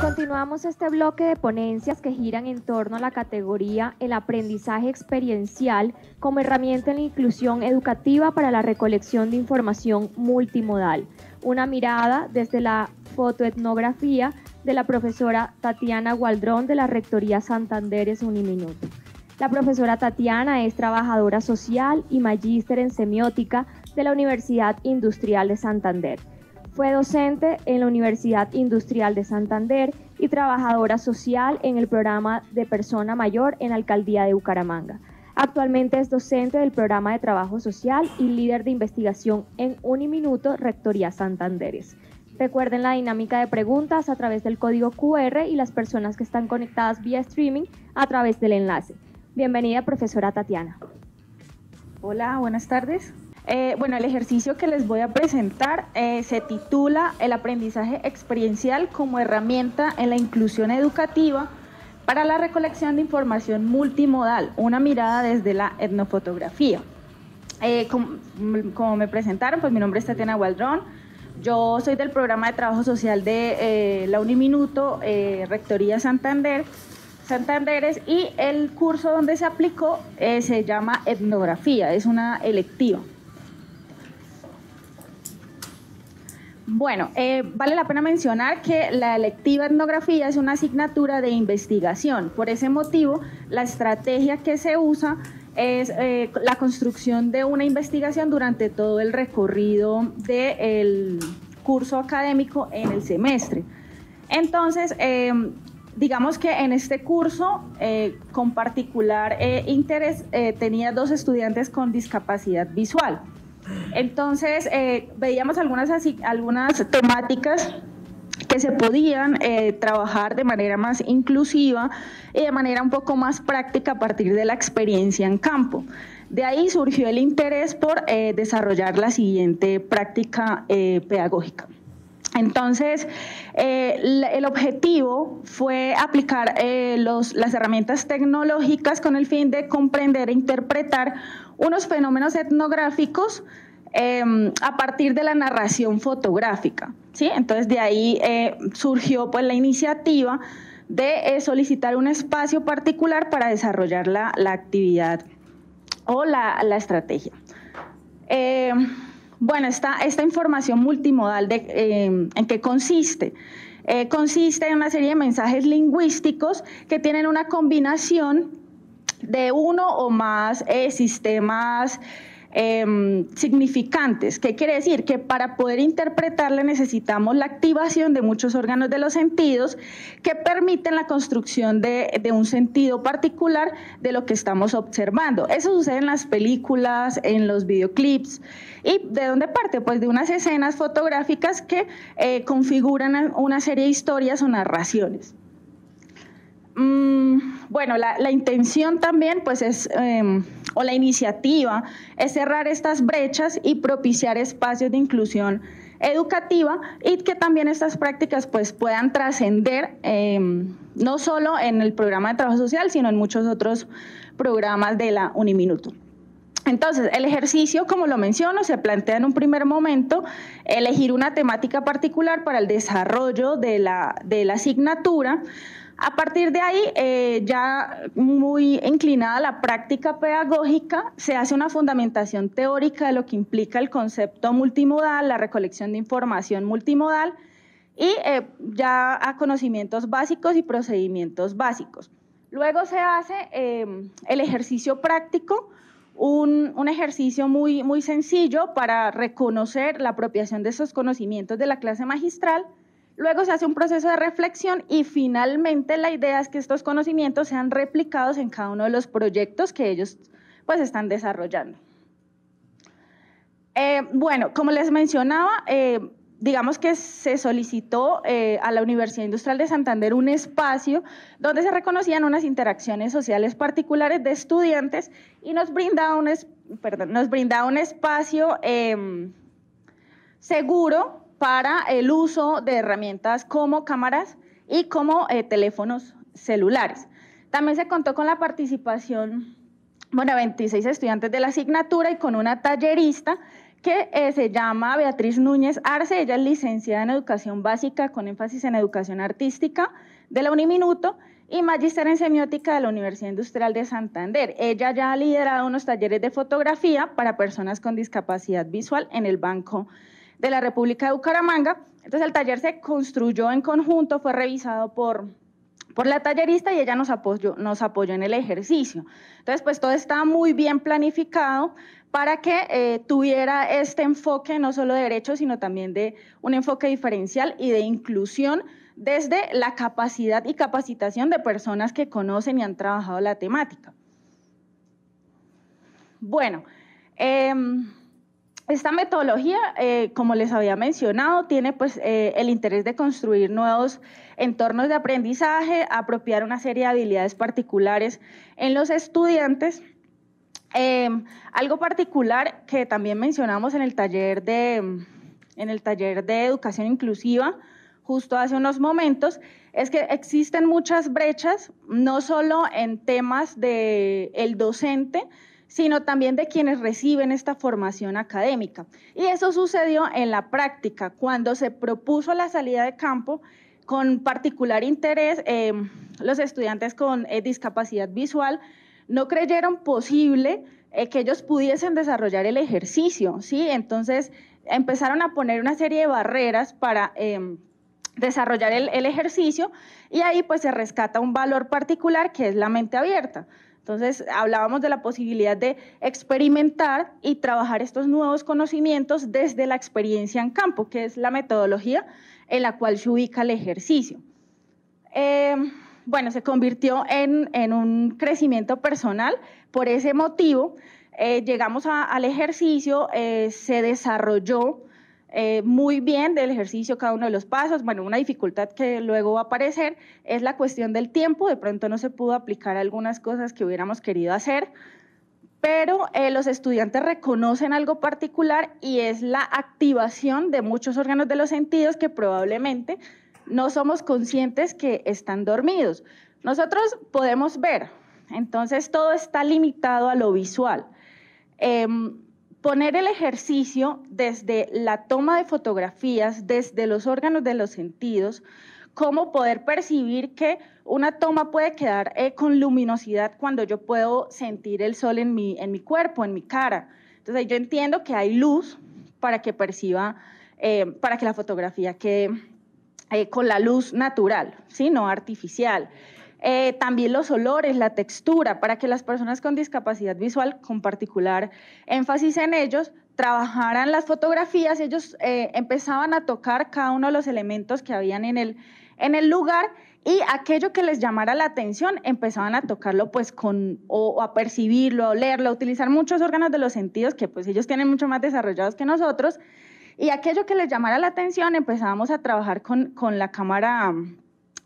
Continuamos este bloque de ponencias que giran en torno a la categoría El aprendizaje experiencial como herramienta en la inclusión educativa para la recolección de información multimodal. Una mirada desde la fotoetnografía de la profesora Tatiana Gualdrón de la Rectoría Santander un Uniminuto. La profesora Tatiana es trabajadora social y magíster en semiótica de la Universidad Industrial de Santander fue docente en la Universidad Industrial de Santander y trabajadora social en el programa de persona mayor en alcaldía de Bucaramanga. Actualmente es docente del programa de trabajo social y líder de investigación en Uniminuto Rectoría Santanderes. Recuerden la dinámica de preguntas a través del código QR y las personas que están conectadas vía streaming a través del enlace. Bienvenida, profesora Tatiana. Hola, buenas tardes. Eh, bueno, el ejercicio que les voy a presentar eh, se titula El aprendizaje experiencial como herramienta en la inclusión educativa para la recolección de información multimodal, una mirada desde la etnofotografía. Eh, como, me presentaron, pues mi nombre es Tatiana Waldron. Yo soy del programa de trabajo social de la Uniminuto, Rectoría Santander, Santanderes, y el curso donde se aplicó se llama Etnografía, es una electiva. Bueno, eh, vale la pena mencionar que la electiva etnografía es una asignatura de investigación. Por ese motivo, la estrategia que se usa es eh, la construcción de una investigación durante todo el recorrido del curso académico en el semestre. Entonces, eh, digamos que en este curso, con particular interés, tenía dos estudiantes con discapacidad visual. Entonces, eh, veíamos algunas, algunas temáticas que se podían eh, trabajar de manera más inclusiva y de manera un poco más práctica a partir de la experiencia en campo. De ahí surgió el interés por eh, desarrollar la siguiente práctica pedagógica. Entonces, el objetivo fue aplicar las herramientas tecnológicas con el fin de comprender e interpretar unos fenómenos etnográficos Em, a partir de la narración fotográfica. ¿sí? Entonces de ahí eh, surgió pues, la iniciativa de eh, solicitar un espacio particular para desarrollar la, actividad o la, estrategia. Em, bueno, esta, esta, información multimodal, de, em, ¿en qué consiste? Eh, consiste en una serie de mensajes lingüísticos que tienen una combinación de uno o más sistemas Em, significantes. ¿Qué quiere decir? Que para poder interpretarla necesitamos la activación de muchos órganos de los sentidos que permiten la construcción de, un sentido particular de lo que estamos observando. Eso sucede en las películas, en los videoclips. ¿Y de dónde parte? Pues de unas escenas fotográficas que eh, configuran una serie de historias o narraciones. Mm, bueno, la, intención también, pues es, em, o la iniciativa, es cerrar estas brechas y propiciar espacios de inclusión educativa y que también estas prácticas pues puedan trascender em, no solo en el programa de trabajo social, sino en muchos otros programas de la Uniminuto. Entonces, el ejercicio, como lo menciono, se plantea en un primer momento elegir una temática particular para el desarrollo de la, de la asignatura a partir de ahí, eh, ya muy inclinada a la práctica pedagógica, se hace una fundamentación teórica de lo que implica el concepto multimodal, la recolección de información multimodal y eh, ya a conocimientos básicos y procedimientos básicos. Luego se hace em, el ejercicio práctico, un, ejercicio muy sencillo para reconocer la apropiación de esos conocimientos de la clase magistral Luego se hace un proceso de reflexión y finalmente la idea es que estos conocimientos sean replicados en cada uno de los proyectos que ellos pues están desarrollando. Eh, bueno, como les mencionaba, eh, digamos que se solicitó eh, a la Universidad Industrial de Santander un espacio donde se reconocían unas interacciones sociales particulares de estudiantes y nos brindaba nos brindaba un espacio em, seguro para el uso de herramientas como cámaras y como eh, teléfonos celulares. También se contó con la participación, bueno, 26 estudiantes de la asignatura y con una tallerista que eh, se llama Beatriz Núñez Arce. Ella es licenciada en Educación Básica con énfasis en Educación Artística de la Uniminuto y magíster en semiótica de la Universidad Industrial de Santander. Ella ya ha liderado unos talleres de fotografía para personas con discapacidad visual en el Banco de la República de Bucaramanga. Entonces el taller se construyó en conjunto, fue revisado por, por la tallerista y ella nos apoyó, nos apoyó en el ejercicio. Entonces, pues todo está muy bien planificado para que eh, tuviera este enfoque no solo de derechos, sino también de un enfoque diferencial y de inclusión desde la capacidad y capacitación de personas que conocen y han trabajado la temática. Bueno, em, esta metodología, eh, como les había mencionado, tiene pues eh, el interés de construir nuevos entornos de aprendizaje, apropiar una serie de habilidades particulares en los estudiantes. Em, algo particular que también mencionamos en el taller de, en el taller de educación inclusiva, justo hace unos momentos, es que existen muchas brechas, no solo en temas del el docente, sino también de quienes reciben esta formación académica. Y eso sucedió en la práctica, cuando se propuso la salida de campo con particular interés, eh, los estudiantes con eh, discapacidad visual no creyeron posible eh, que ellos pudiesen desarrollar el ejercicio, ¿sí? Entonces empezaron a poner una serie de barreras para desarrollar el, el, ejercicio y ahí pues se rescata un valor particular que es la mente abierta. Entonces, hablábamos de la posibilidad de experimentar y trabajar estos nuevos conocimientos desde la experiencia en campo, que es la metodología en la cual se ubica el ejercicio. Eh, bueno, se convirtió en, un crecimiento personal. Por ese motivo, eh, llegamos al ejercicio, eh, se desarrolló eh, muy bien del ejercicio, cada uno de los pasos. Bueno, una dificultad que luego va a aparecer es la cuestión del tiempo. De pronto no se pudo aplicar algunas cosas que hubiéramos querido hacer, pero eh, los estudiantes reconocen algo particular y es la activación de muchos órganos de los sentidos que probablemente no somos conscientes que están dormidos. Nosotros podemos ver, entonces todo está limitado a lo visual. Em, poner el ejercicio desde la toma de fotografías, desde los órganos de los sentidos, cómo poder percibir que una toma puede quedar eh, con luminosidad cuando yo puedo sentir el sol en mi, en mi cuerpo, en mi cara. Entonces yo entiendo que hay luz para que perciba, eh, para que la fotografía quede eh, con la luz natural, ¿sí? no artificial. Eh, también los olores, la textura, para que las personas con discapacidad visual, con particular énfasis en ellos, trabajaran las fotografías, ellos eh, empezaban a tocar cada uno de los elementos que habían en el, en el lugar y aquello que les llamara la atención empezaban a tocarlo pues con o, a percibirlo, a olerlo, a utilizar muchos órganos de los sentidos que pues ellos tienen mucho más desarrollados que nosotros y aquello que les llamara la atención empezábamos a trabajar con, con la cámara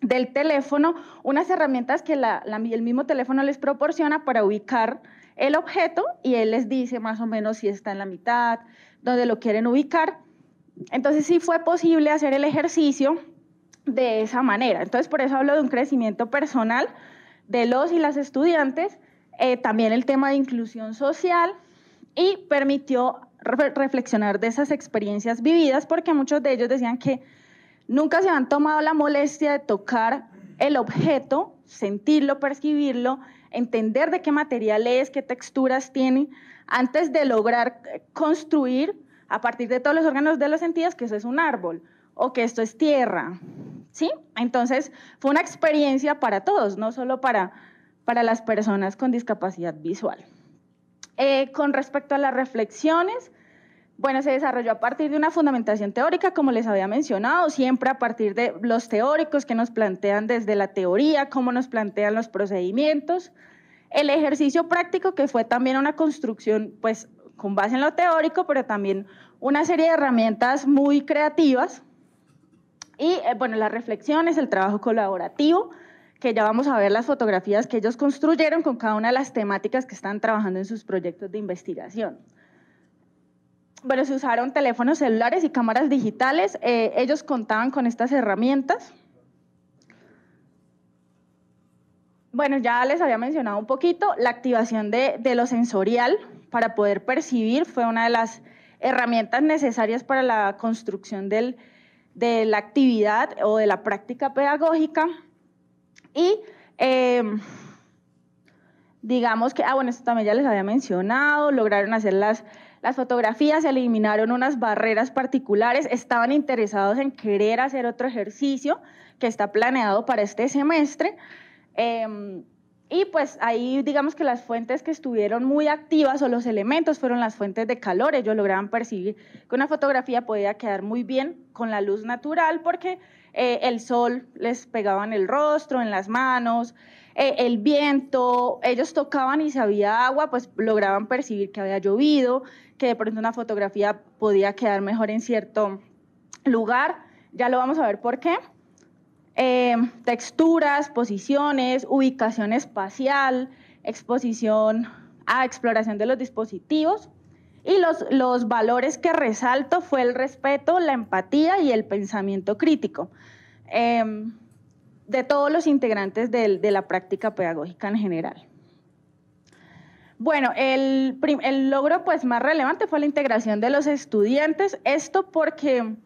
del teléfono unas herramientas que el mismo teléfono les proporciona para ubicar el objeto y él les dice más o menos si está en la mitad, donde lo quieren ubicar. Entonces sí fue posible hacer el ejercicio de esa manera. Entonces por eso hablo de un crecimiento personal de los y las estudiantes, eh, también el tema de inclusión social y permitió reflexionar de esas experiencias vividas porque muchos de ellos decían que Nunca se han tomado la molestia de tocar el objeto, sentirlo, percibirlo, entender de qué material es, qué texturas tiene, antes de lograr construir a partir de todos los órganos de los sentidos que eso es un árbol o que esto es tierra. ¿Sí? Entonces fue una experiencia para todos, no solo para, para las personas con discapacidad visual. Eh, con respecto a las reflexiones, bueno, se desarrolló a partir de una fundamentación teórica, como les había mencionado, siempre a partir de los teóricos que nos plantean desde la teoría, cómo nos plantean los procedimientos. El ejercicio práctico, que fue también una construcción, pues, con base en lo teórico, pero también una serie de herramientas muy creativas. Y, eh, bueno, las reflexiones, el trabajo colaborativo, que ya vamos a ver las fotografías que ellos construyeron con cada una de las temáticas que están trabajando en sus proyectos de investigación bueno, se usaron teléfonos celulares y cámaras digitales. Eh, ellos contaban con estas herramientas. Bueno, ya les había mencionado un poquito, la activación de, lo sensorial para poder percibir fue una de las herramientas necesarias para la construcción de la actividad o de la práctica pedagógica. Y em, digamos que, ah, bueno, esto también ya les había mencionado, lograron hacer las las fotografías eliminaron unas barreras particulares, estaban interesados en querer hacer otro ejercicio que está planeado para este semestre. Em, y pues ahí digamos que las fuentes que estuvieron muy activas o los elementos fueron las fuentes de calor. Ellos lograban percibir que una fotografía podía quedar muy bien con la luz natural porque eh, el sol les pegaba en el rostro, en las manos, eh, el viento, ellos tocaban y si había agua, pues lograban percibir que había llovido, que de pronto una fotografía podía quedar mejor en cierto lugar. Ya lo vamos a ver por qué. Em, texturas, posiciones, ubicación espacial, exposición a exploración de los dispositivos. Y los, los valores que resalto fue el respeto, la empatía y el pensamiento crítico. Em, de todos los integrantes de, la práctica pedagógica en general. Bueno, el, logro pues más relevante fue la integración de los estudiantes, esto porque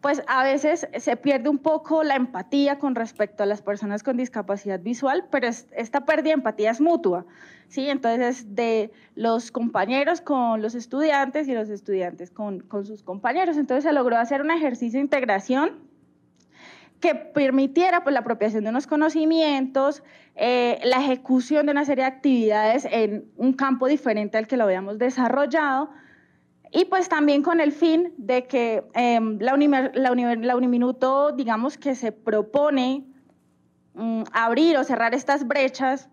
pues a veces se pierde un poco la empatía con respecto a las personas con discapacidad visual, pero esta pérdida de empatía es mutua, ¿sí? Entonces, de los compañeros con los estudiantes y los estudiantes con, con sus compañeros. Entonces, se logró hacer un ejercicio de integración que permitiera pues, la apropiación de unos conocimientos, eh, la ejecución de una serie de actividades en un campo diferente al que lo habíamos desarrollado, y pues también con el fin de que em, la, Uniminuto, digamos que se propone mm, abrir o cerrar estas brechas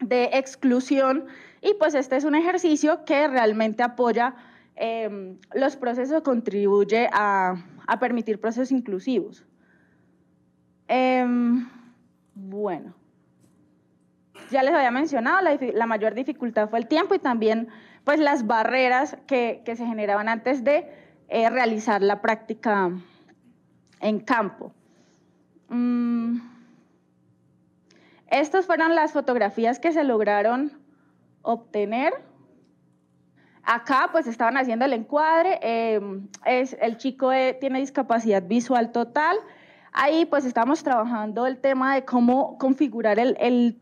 de exclusión, y pues este es un ejercicio que realmente apoya em, los procesos, contribuye a permitir procesos inclusivos. Em, bueno, ya les había mencionado, la, mayor dificultad fue el tiempo y también pues las barreras que, se generaban antes de eh, realizar la práctica en campo. Mm, estas fueron las fotografías que se lograron obtener. Acá pues estaban haciendo el encuadre, em, es, el chico eh, tiene discapacidad visual total, Ahí pues estamos trabajando el tema de cómo configurar el,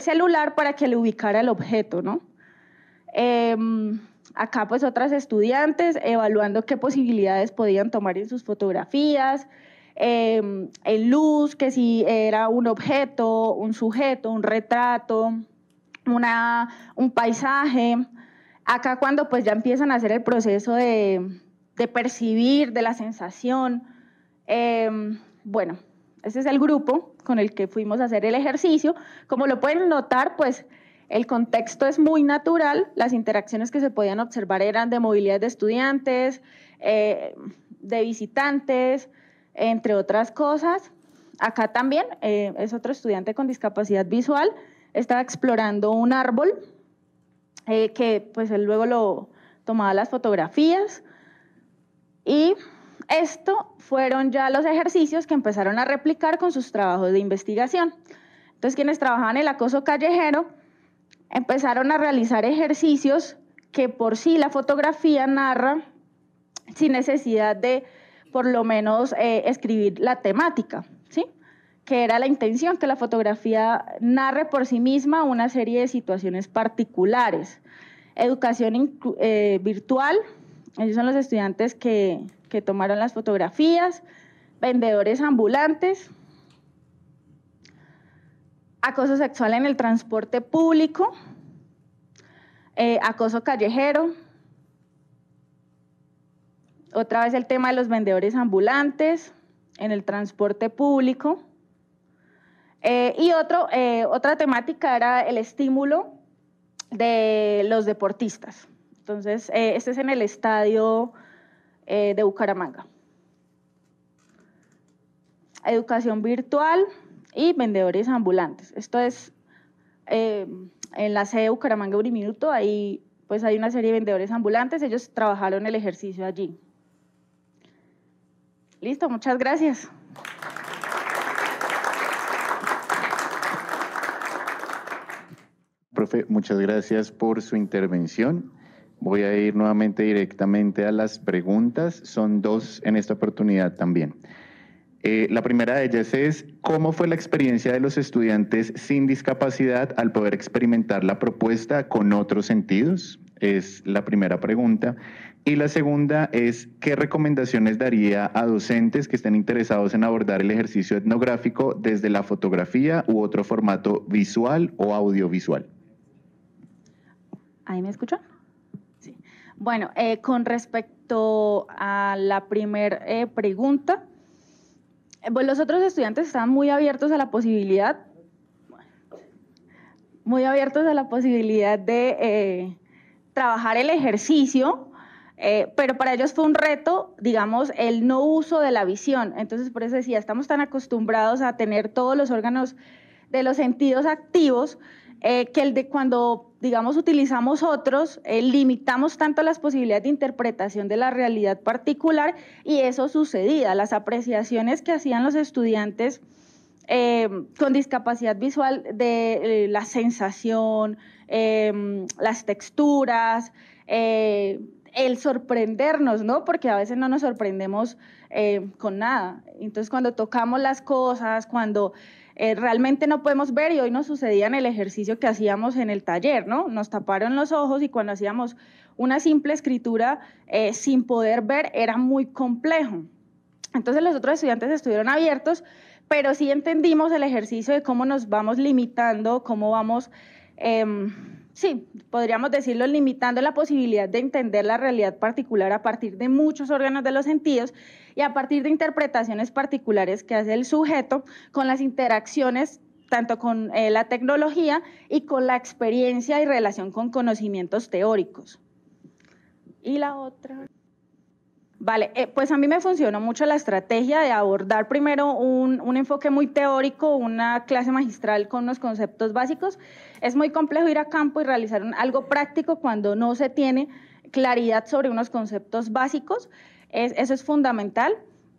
celular para que le ubicara el objeto, ¿no? Em, acá pues otras estudiantes evaluando qué posibilidades podían tomar en sus fotografías, el em, luz, que si era un objeto, un sujeto, un retrato, una, un paisaje. Acá cuando pues ya empiezan a hacer el proceso de, percibir, de la sensación, em, bueno, ese es el grupo con el que fuimos a hacer el ejercicio. Como lo pueden notar, pues el contexto es muy natural. Las interacciones que se podían observar eran de movilidad de estudiantes, eh, de visitantes, entre otras cosas. Acá también eh, es otro estudiante con discapacidad visual. Estaba explorando un árbol eh, que pues él luego lo tomaba las fotografías. Y esto fueron ya los ejercicios que empezaron a replicar con sus trabajos de investigación. Entonces, quienes trabajaban el acoso callejero empezaron a realizar ejercicios que por sí la fotografía narra sin necesidad de por lo menos eh, escribir la temática, ¿sí? que era la intención, que la fotografía narre por sí misma una serie de situaciones particulares. Educación eh, virtual, ellos son los estudiantes que que tomaron las fotografías, vendedores ambulantes, acoso sexual en el transporte público, eh, acoso callejero, otra vez el tema de los vendedores ambulantes en el transporte público. Eh, y otro, eh, otra temática era el estímulo de los deportistas. Entonces, este es en el estadio eh, de Bucaramanga. Educación virtual y vendedores ambulantes. Esto es eh, en la sede de Bucaramanga Uriminuto, ahí pues hay una serie de vendedores ambulantes, ellos trabajaron el ejercicio allí. Listo, muchas gracias. Profe, muchas gracias por su intervención. Voy a ir nuevamente directamente a las preguntas. Son dos en esta oportunidad también. Eh, la primera de ellas es, ¿cómo fue la experiencia de los estudiantes sin discapacidad al poder experimentar la propuesta con otros sentidos? Es la primera pregunta. Y la segunda es, ¿qué recomendaciones daría a docentes que estén interesados en abordar el ejercicio etnográfico desde la fotografía u otro formato visual o audiovisual? ¿Ahí me escuchan? Bueno, eh, con respecto a la primera eh, pregunta, eh, pues los otros estudiantes están muy abiertos a la posibilidad, muy abiertos a la posibilidad de trabajar el ejercicio, pero para ellos fue un reto, digamos, el no uso de la visión. Entonces, por eso decía, estamos tan acostumbrados a tener todos los órganos de los sentidos activos que el de cuando digamos, utilizamos otros, eh, limitamos tanto las posibilidades de interpretación de la realidad particular y eso sucedía. Las apreciaciones que hacían los estudiantes eh, con discapacidad visual de eh, la sensación, las texturas, el sorprendernos, ¿no? Porque a veces no nos sorprendemos con nada. Entonces, cuando tocamos las cosas, cuando eh, realmente no podemos ver y hoy nos sucedía en el ejercicio que hacíamos en el taller, ¿no? Nos taparon los ojos y cuando hacíamos una simple escritura eh, sin poder ver era muy complejo. Entonces los otros estudiantes estuvieron abiertos, pero sí entendimos el ejercicio de cómo nos vamos limitando, cómo vamos Em, sí, podríamos decirlo, limitando la posibilidad de entender la realidad particular a partir de muchos órganos de los sentidos y a partir de interpretaciones particulares que hace el sujeto con las interacciones tanto con eh, la tecnología y con la experiencia y relación con conocimientos teóricos. Y la otra. Vale, eh, pues a mí me funcionó mucho la estrategia de abordar primero un, enfoque muy teórico, una clase magistral con unos conceptos básicos. Es muy complejo ir a campo y realizar algo práctico cuando no se tiene claridad sobre unos conceptos básicos. eso es fundamental.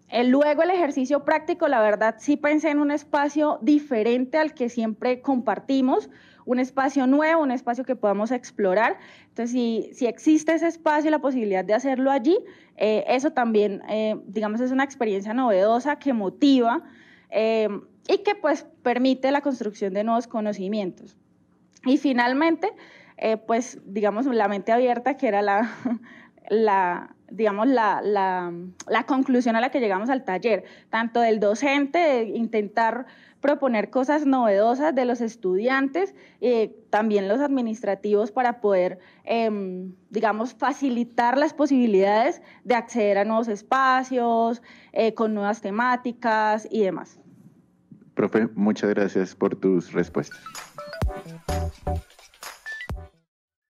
Eh, luego el ejercicio práctico, la verdad sí pensé en un espacio diferente al que siempre compartimos, un espacio nuevo, un espacio que podamos explorar. Entonces, si, existe ese espacio y la posibilidad de hacerlo allí, eh, eso también, eh, digamos, es una experiencia novedosa que motiva eh, y que pues permite la construcción de nuevos conocimientos. Y finalmente, pues digamos, la mente abierta, que era la, la, digamos, la, conclusión a la que llegamos al taller, tanto del docente, de intentar proponer cosas novedosas de los estudiantes, y eh, también los administrativos para poder, em, digamos, facilitar las posibilidades de acceder a nuevos espacios, eh, con nuevas temáticas y demás. Profe, muchas gracias por tus respuestas.